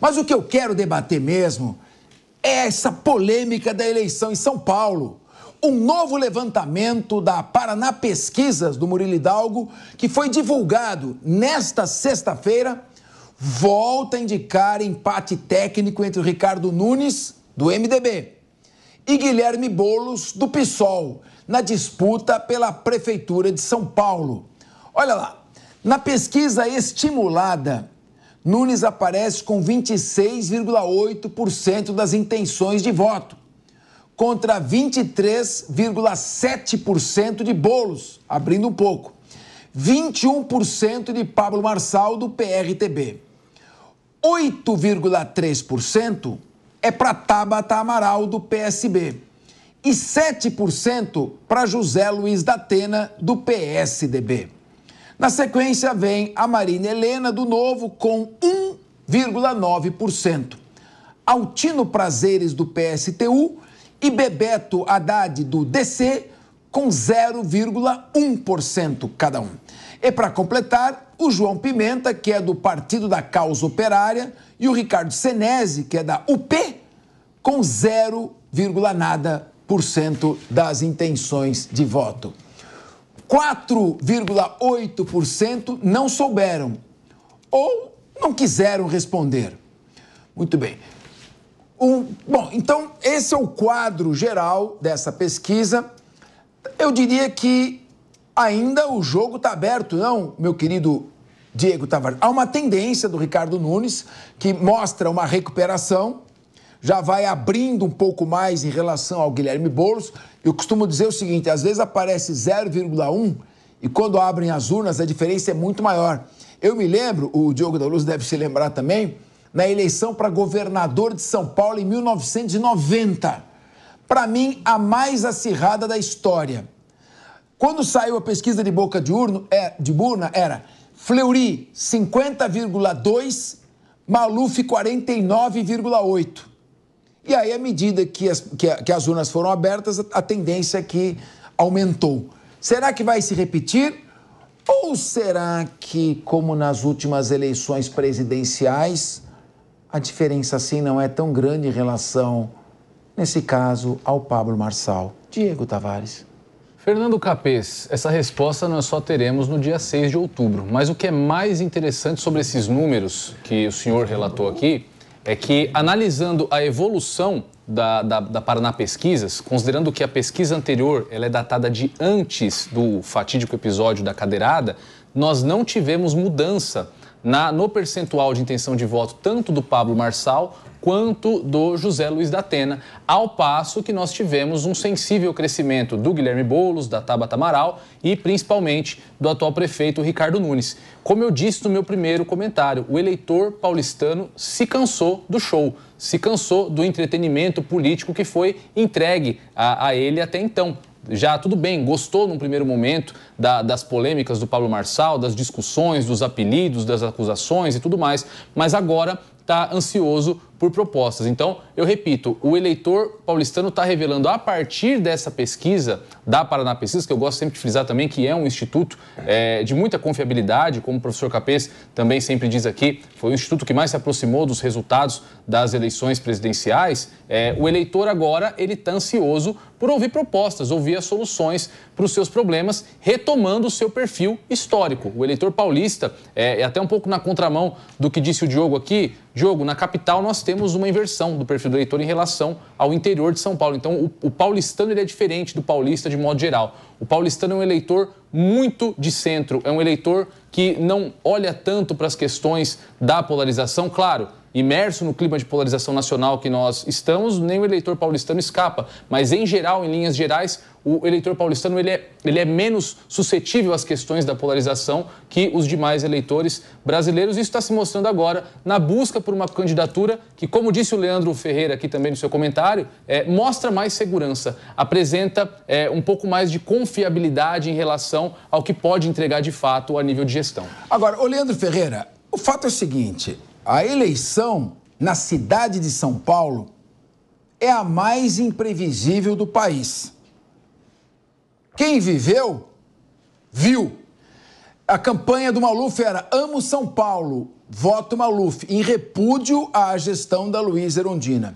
Mas o que eu quero debater mesmo é essa polêmica da eleição em São Paulo. Um novo levantamento da Paraná Pesquisas do Murilo Hidalgo, que foi divulgado nesta sexta-feira, volta a indicar empate técnico entre Ricardo Nunes, do MDB, e Guilherme Bolos do PSOL, na disputa pela Prefeitura de São Paulo. Olha lá, na pesquisa estimulada Nunes aparece com 26,8% das intenções de voto, contra 23,7% de Bolos, abrindo um pouco, 21% de Pablo Marçal do PRTB. 8,3% é para Tabata Amaral do PSB e 7% para José Luiz da Atena do PSDB. Na sequência vem a Marina Helena do Novo com 1,9%. Altino Prazeres do PSTU e Bebeto Haddad do DC com 0,1% cada um. E para completar, o João Pimenta, que é do Partido da Causa Operária, e o Ricardo Senese, que é da UP, com 0, nada por cento das intenções de voto. 4,8% não souberam ou não quiseram responder. Muito bem. Um, bom, então esse é o quadro geral dessa pesquisa. Eu diria que ainda o jogo está aberto, não, meu querido Diego Tavares? Há uma tendência do Ricardo Nunes que mostra uma recuperação já vai abrindo um pouco mais em relação ao Guilherme Boulos. Eu costumo dizer o seguinte: às vezes aparece 0,1 e quando abrem as urnas a diferença é muito maior. Eu me lembro, o Diogo da Luz deve se lembrar também, na eleição para governador de São Paulo em 1990. Para mim, a mais acirrada da história. Quando saiu a pesquisa de boca de, urno, é, de urna, era Fleury 50,2, Maluf 49,8. E aí, à medida que as, que, que as urnas foram abertas, a tendência é que aumentou. Será que vai se repetir? Ou será que, como nas últimas eleições presidenciais, a diferença assim não é tão grande em relação, nesse caso, ao Pablo Marçal? Diego Tavares. Fernando Capês, essa resposta nós só teremos no dia 6 de outubro, mas o que é mais interessante sobre esses números que o senhor relatou aqui é que, analisando a evolução da, da, da, Paraná Pesquisas, considerando que a pesquisa anterior ela é datada de antes do fatídico episódio da cadeirada, nós não tivemos mudança na, no percentual de intenção de voto tanto do Pablo Marçal quanto do José Luiz da Atena, ao passo que nós tivemos um sensível crescimento do Guilherme Bolos, da Tabata Amaral e principalmente do atual prefeito Ricardo Nunes. Como eu disse no meu primeiro comentário, o eleitor paulistano se cansou do show, se cansou do entretenimento político que foi entregue a, a ele até então já tudo bem, gostou num primeiro momento da, das polêmicas do Pablo Marçal, das discussões, dos apelidos, das acusações e tudo mais, mas agora está ansioso por propostas. Então, eu repito, o eleitor paulistano está revelando a partir dessa pesquisa da Paraná Pesquisa, que eu gosto sempre de frisar também que é um instituto é, de muita confiabilidade, como o professor Capês também sempre diz aqui, foi o instituto que mais se aproximou dos resultados das eleições presidenciais. É, o eleitor agora ele está ansioso por ouvir propostas, ouvir as soluções para os seus problemas, retomando o seu perfil histórico. O eleitor paulista é, é até um pouco na contramão do que disse o Diogo aqui. Diogo, na capital nós temos uma inversão do perfil do eleitor em relação ao interior de São Paulo. Então, o, o paulistano ele é diferente do paulista de modo geral. O paulistano é um eleitor muito de centro, é um eleitor que não olha tanto para as questões da polarização. Claro, imerso no clima de polarização nacional que nós estamos, nem o eleitor paulistano escapa. Mas, em geral, em linhas gerais, o eleitor paulistano ele é, ele é menos suscetível às questões da polarização que os demais eleitores brasileiros. Isso está se mostrando agora na busca por uma candidatura que, como disse o Leandro Ferreira aqui também no seu comentário, é, mostra mais segurança, apresenta é, um pouco mais de confiabilidade em relação ao que pode entregar de fato a nível de gestão. Agora, o Leandro Ferreira, o fato é o seguinte: a eleição na cidade de São Paulo é a mais imprevisível do país. Quem viveu, viu. A campanha do Maluf era Amo São Paulo, voto Maluf, em repúdio à gestão da Luiz Erundina.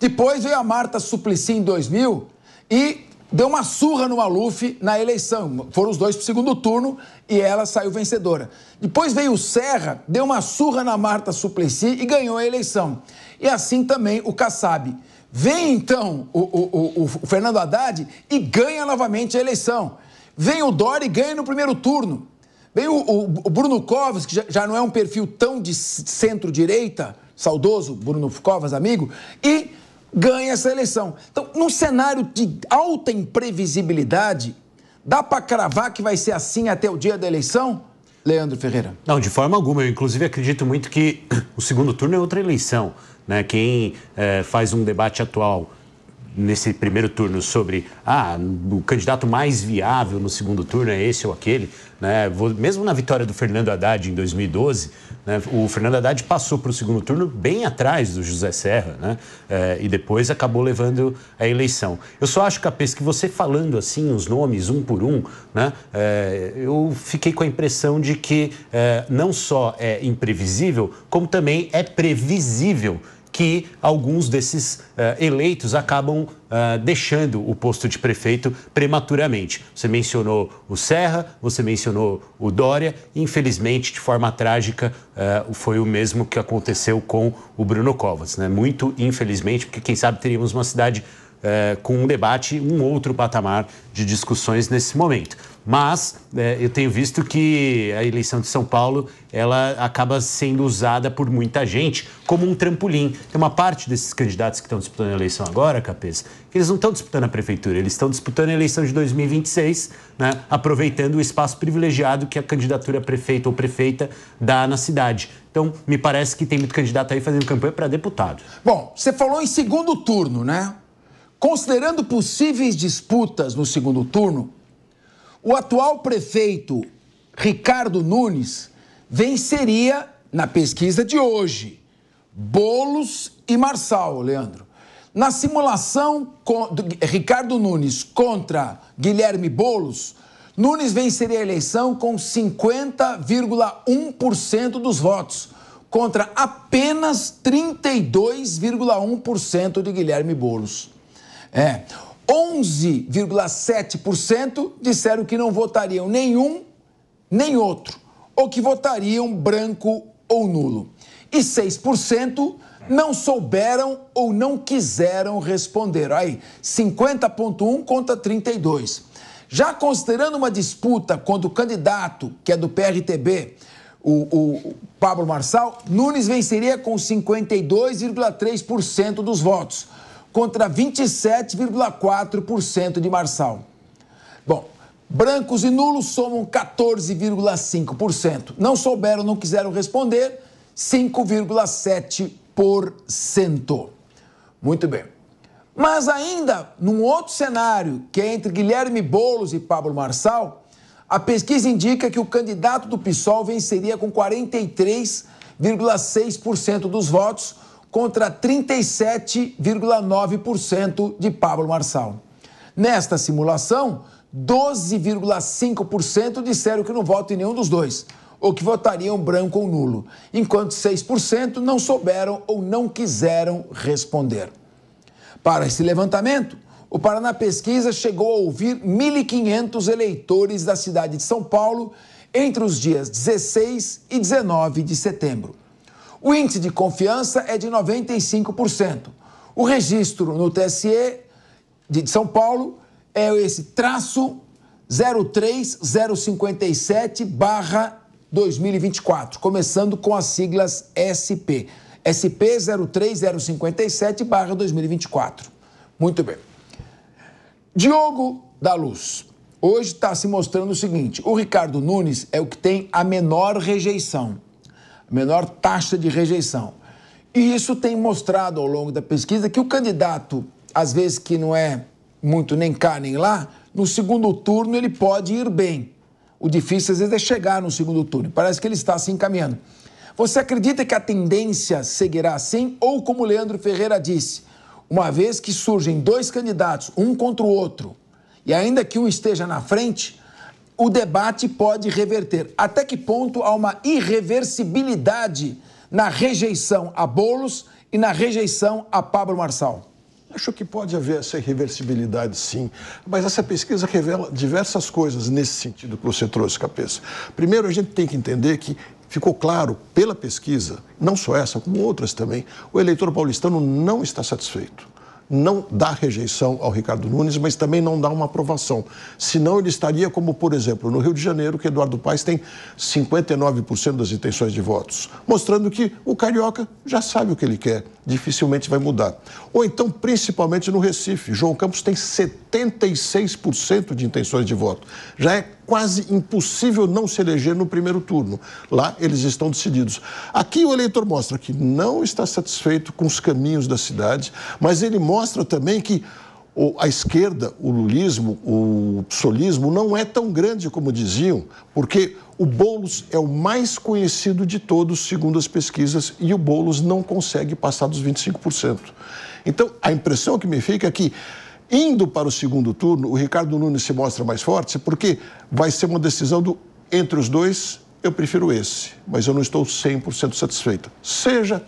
Depois veio a Marta Suplicy em 2000 e deu uma surra no Maluf na eleição. Foram os dois para o segundo turno e ela saiu vencedora. Depois veio o Serra, deu uma surra na Marta Suplicy e ganhou a eleição. E assim também o Kassab. Vem então o, o, o, o Fernando Haddad e ganha novamente a eleição. Vem o Dori e ganha no primeiro turno. Vem o, o Bruno Covas, que já, já não é um perfil tão de centro-direita, saudoso Bruno Covas, amigo, e ganha essa eleição. Então, num cenário de alta imprevisibilidade, dá para cravar que vai ser assim até o dia da eleição? Leandro Ferreira. Não, de forma alguma. Eu, inclusive, acredito muito que o segundo turno é outra eleição. Né? Quem é, faz um debate atual nesse primeiro turno sobre ah, o candidato mais viável no segundo turno é esse ou aquele. Né? Mesmo na vitória do Fernando Haddad em 2012, né? o Fernando Haddad passou para o segundo turno bem atrás do José Serra né? É, e depois acabou levando a eleição. Eu só acho, Capês, que você falando assim os nomes um por um, né? É, eu fiquei com a impressão de que é, não só é imprevisível, como também é previsível que alguns desses uh, eleitos acabam uh, deixando o posto de prefeito prematuramente. Você mencionou o Serra, você mencionou o Dória, infelizmente, de forma trágica, uh, foi o mesmo que aconteceu com o Bruno Covas. Né? Muito infelizmente, porque quem sabe teríamos uma cidade é, com um debate, um outro patamar de discussões nesse momento. Mas é, eu tenho visto que a eleição de São Paulo ela acaba sendo usada por muita gente como um trampolim. Tem uma parte desses candidatos que estão disputando a eleição agora, Capês, que eles não estão disputando a prefeitura, eles estão disputando a eleição de 2026, né, aproveitando o espaço privilegiado que a candidatura prefeito ou prefeita dá na cidade. Então, me parece que tem muito candidato aí fazendo campanha para deputado. Bom, você falou em segundo turno, né? Considerando possíveis disputas no segundo turno, o atual prefeito Ricardo Nunes venceria na pesquisa de hoje Bolos e Marçal, Leandro. Na simulação Ricardo Nunes contra Guilherme Bolos, Nunes venceria a eleição com 50,1% dos votos contra apenas 32,1% de Guilherme Bolos. É. 11,7% disseram que não votariam nenhum nem outro, ou que votariam branco ou nulo. E 6% não souberam ou não quiseram responder. Aí, 50,1 contra 32. Já considerando uma disputa quando o candidato, que é do PRTB, o, o Pablo Marçal, Nunes venceria com 52,3% dos votos contra 27,4% de Marçal. Bom, brancos e nulos somam 14,5%. Não souberam, não quiseram responder, 5,7%. Muito bem. Mas ainda num outro cenário, que é entre Guilherme Bolos e Pablo Marçal, a pesquisa indica que o candidato do PSOL venceria com 43,6% dos votos contra 37,9% de Pablo Marçal. Nesta simulação, 12,5% disseram que não votam em nenhum dos dois, ou que votariam branco ou nulo, enquanto 6% não souberam ou não quiseram responder. Para esse levantamento, o Paraná Pesquisa chegou a ouvir 1.500 eleitores da cidade de São Paulo entre os dias 16 e 19 de setembro. O índice de confiança é de 95%. O registro no TSE de São Paulo é esse traço 03057 barra 2024, começando com as siglas SP. SP 03057 barra 2024. Muito bem. Diogo da Luz. Hoje está se mostrando o seguinte: o Ricardo Nunes é o que tem a menor rejeição menor taxa de rejeição. E isso tem mostrado ao longo da pesquisa que o candidato, às vezes que não é muito nem cá nem lá, no segundo turno ele pode ir bem. O difícil às vezes é chegar no segundo turno. Parece que ele está se encaminhando. Você acredita que a tendência seguirá assim ou como Leandro Ferreira disse, uma vez que surgem dois candidatos, um contra o outro, e ainda que um esteja na frente, o debate pode reverter. Até que ponto há uma irreversibilidade na rejeição a Bolos e na rejeição a Pablo Marçal? Acho que pode haver essa irreversibilidade, sim. Mas essa pesquisa revela diversas coisas nesse sentido que você trouxe, cabeça. Primeiro, a gente tem que entender que ficou claro pela pesquisa, não só essa, como outras também, o eleitor paulistano não está satisfeito não dá rejeição ao Ricardo Nunes, mas também não dá uma aprovação. Senão ele estaria como, por exemplo, no Rio de Janeiro, que Eduardo Paes tem 59% das intenções de votos, mostrando que o carioca já sabe o que ele quer, dificilmente vai mudar. Ou então, principalmente no Recife, João Campos tem 76% de intenções de voto. Já é quase impossível não se eleger no primeiro turno. Lá eles estão decididos. Aqui o eleitor mostra que não está satisfeito com os caminhos da cidade, mas ele mostra também que a esquerda, o lulismo, o solismo não é tão grande como diziam, porque o Boulos é o mais conhecido de todos, segundo as pesquisas, e o Boulos não consegue passar dos 25%. Então, a impressão que me fica é que Indo para o segundo turno, o Ricardo Nunes se mostra mais forte, porque vai ser uma decisão do entre os dois, eu prefiro esse, mas eu não estou 100% satisfeito. Seja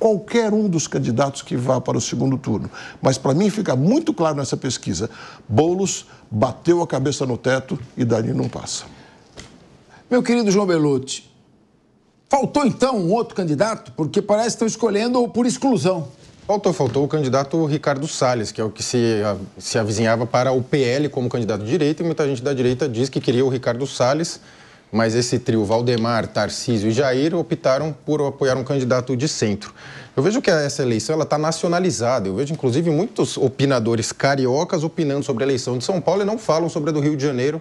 qualquer um dos candidatos que vá para o segundo turno. Mas para mim fica muito claro nessa pesquisa: Boulos bateu a cabeça no teto e dali não passa. Meu querido João Belucci, faltou então um outro candidato? Porque parece que estão escolhendo por exclusão. Faltou, faltou o candidato Ricardo Salles, que é o que se, se avizinhava para o PL como candidato de direita, e muita gente da direita diz que queria o Ricardo Salles, mas esse trio, Valdemar, Tarcísio e Jair, optaram por apoiar um candidato de centro. Eu vejo que essa eleição está nacionalizada, eu vejo inclusive muitos opinadores cariocas opinando sobre a eleição de São Paulo e não falam sobre a do Rio de Janeiro,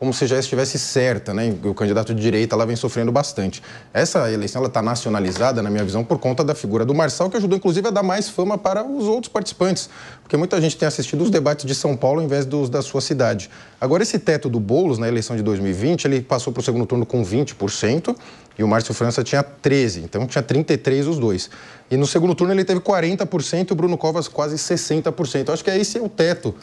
como se já estivesse certa, né? O candidato de direita lá vem sofrendo bastante. Essa eleição ela está nacionalizada, na minha visão, por conta da figura do Marçal, que ajudou inclusive a dar mais fama para os outros participantes, porque muita gente tem assistido os debates de São Paulo em vez dos da sua cidade. Agora esse teto do Bolos na eleição de 2020, ele passou para o segundo turno com 20% e o Márcio França tinha 13, então tinha 33 os dois. E no segundo turno ele teve 40% e o Bruno Covas quase 60%. Eu acho que esse é o teto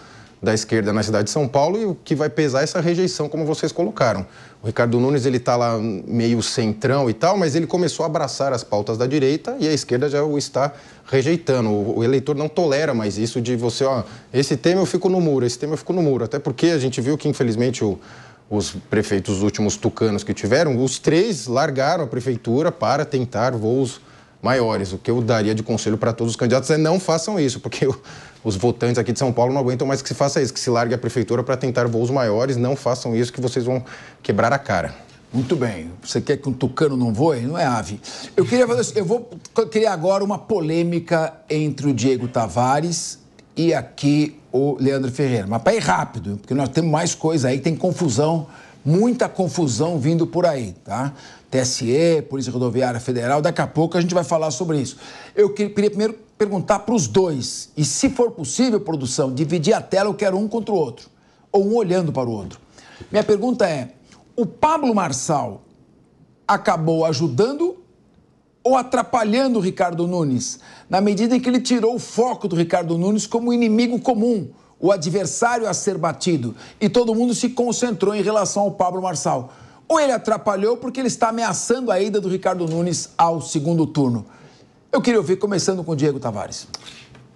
da esquerda na cidade de São Paulo e o que vai pesar é essa rejeição, como vocês colocaram. O Ricardo Nunes ele está lá meio centrão e tal, mas ele começou a abraçar as pautas da direita e a esquerda já o está rejeitando. O, eleitor não tolera mais isso de você, ó, esse tema eu fico no muro, esse tema eu fico no muro. Até porque a gente viu que, infelizmente, o, os prefeitos os últimos tucanos que tiveram, os três largaram a prefeitura para tentar voos maiores. O que eu daria de conselho para todos os candidatos é não façam isso, porque o, os votantes aqui de São Paulo não aguentam mais que se faça isso, que se largue a prefeitura para tentar voos maiores. Não façam isso, que vocês vão quebrar a cara. Muito bem. Você quer que um tucano não voe? Não é ave. Eu queria eu vou criar agora uma polêmica entre o Diego Tavares e aqui o Leandro Ferreira. Mas para ir rápido, porque nós temos mais coisa aí, tem confusão, muita confusão vindo por aí, tá? TSE, Polícia Rodoviária Federal, daqui a pouco a gente vai falar sobre isso. Eu queria primeiro perguntar para os dois e, se for possível, produção, dividir a tela, eu quero um contra o outro, ou um olhando para o outro. Minha pergunta é: o Pablo Marçal acabou ajudando ou atrapalhando o Ricardo Nunes, na medida em que ele tirou o foco do Ricardo Nunes como inimigo comum, o adversário a ser batido, e todo mundo se concentrou em relação ao Pablo Marçal. Ou ele atrapalhou porque ele está ameaçando a ida do Ricardo Nunes ao segundo turno. Eu queria ouvir, começando com o Diego Tavares.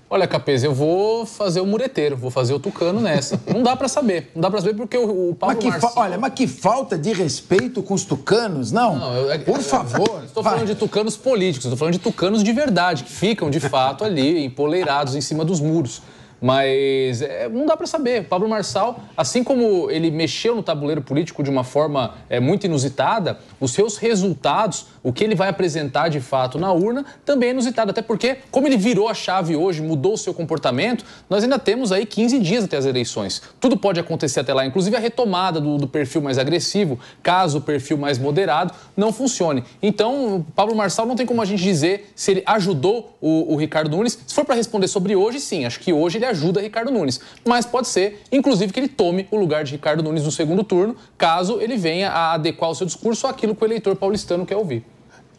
Olha, Capês, eu vou fazer o mureteiro, vou fazer o tucano nessa. não dá para saber, não dá para saber porque o, o Pablo mas Olha, mas que falta de respeito com os tucanos, não? não eu, é Por eu, favor. Estou falando de tucanos políticos, estou falando de tucanos de verdade, que ficam de fato ali empoleirados em cima dos muros. Mas é, não dá para saber. Pablo Marçal, assim como ele mexeu no tabuleiro político de uma forma é, muito inusitada, os seus resultados, o que ele vai apresentar de fato na urna, também é inusitado. Até porque, como ele virou a chave hoje, mudou o seu comportamento, nós ainda temos aí 15 dias até as eleições. Tudo pode acontecer até lá, inclusive a retomada do, do perfil mais agressivo, caso o perfil mais moderado não funcione. Então, Pablo Marçal não tem como a gente dizer se ele ajudou o, o Ricardo Nunes. Se for para responder sobre hoje, sim, acho que hoje ele ajuda Ricardo Nunes. Mas pode ser, inclusive, que ele tome o lugar de Ricardo Nunes no segundo turno, caso ele venha a adequar o seu discurso àquilo que o eleitor paulistano quer ouvir.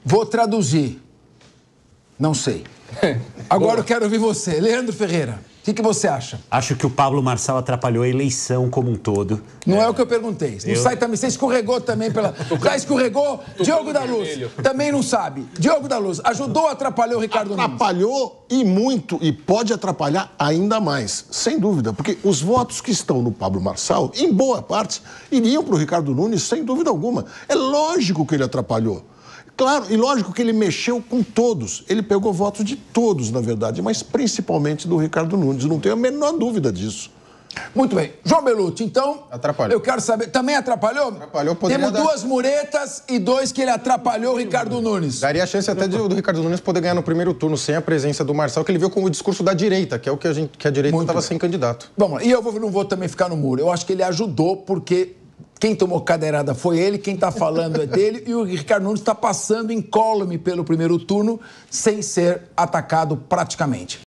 Vou traduzir. Não sei. Agora eu quero ouvir você. Leandro Ferreira. O que, que, você acha? Acho que o Pablo Marçal atrapalhou a eleição como um todo. Não é, é o que eu perguntei. Eu... Não também. Você escorregou também pela. Já escorregou? Diogo da Luz. Vermelho. Também não sabe. Diogo da Luz, ajudou ou atrapalhou o Ricardo Atrapalhou Nunes? e muito, e pode atrapalhar ainda mais, sem dúvida. Porque os votos que estão no Pablo Marçal, em boa parte, iriam para o Ricardo Nunes, sem dúvida alguma. É lógico que ele atrapalhou. Claro, e lógico que ele mexeu com todos. Ele pegou votos de todos, na verdade, mas principalmente do Ricardo Nunes. Não tenho a menor dúvida disso. Muito bem. João Belucci, então. Atrapalhou. Eu quero saber. Também atrapalhou? Atrapalhou, poderia. Temos dar... duas muretas e dois que ele atrapalhou o Ricardo Nunes. Daria a chance até de, do Ricardo Nunes poder ganhar no primeiro turno sem a presença do Marçal, que ele viu com o discurso da direita, que é o que a, gente, que a direita estava sem candidato. Vamos lá. E eu vou, não vou também ficar no muro. Eu acho que ele ajudou, porque quem tomou cadeirada foi ele, quem está falando é dele, e o Ricardo Nunes está passando incólume pelo primeiro turno, sem ser atacado praticamente.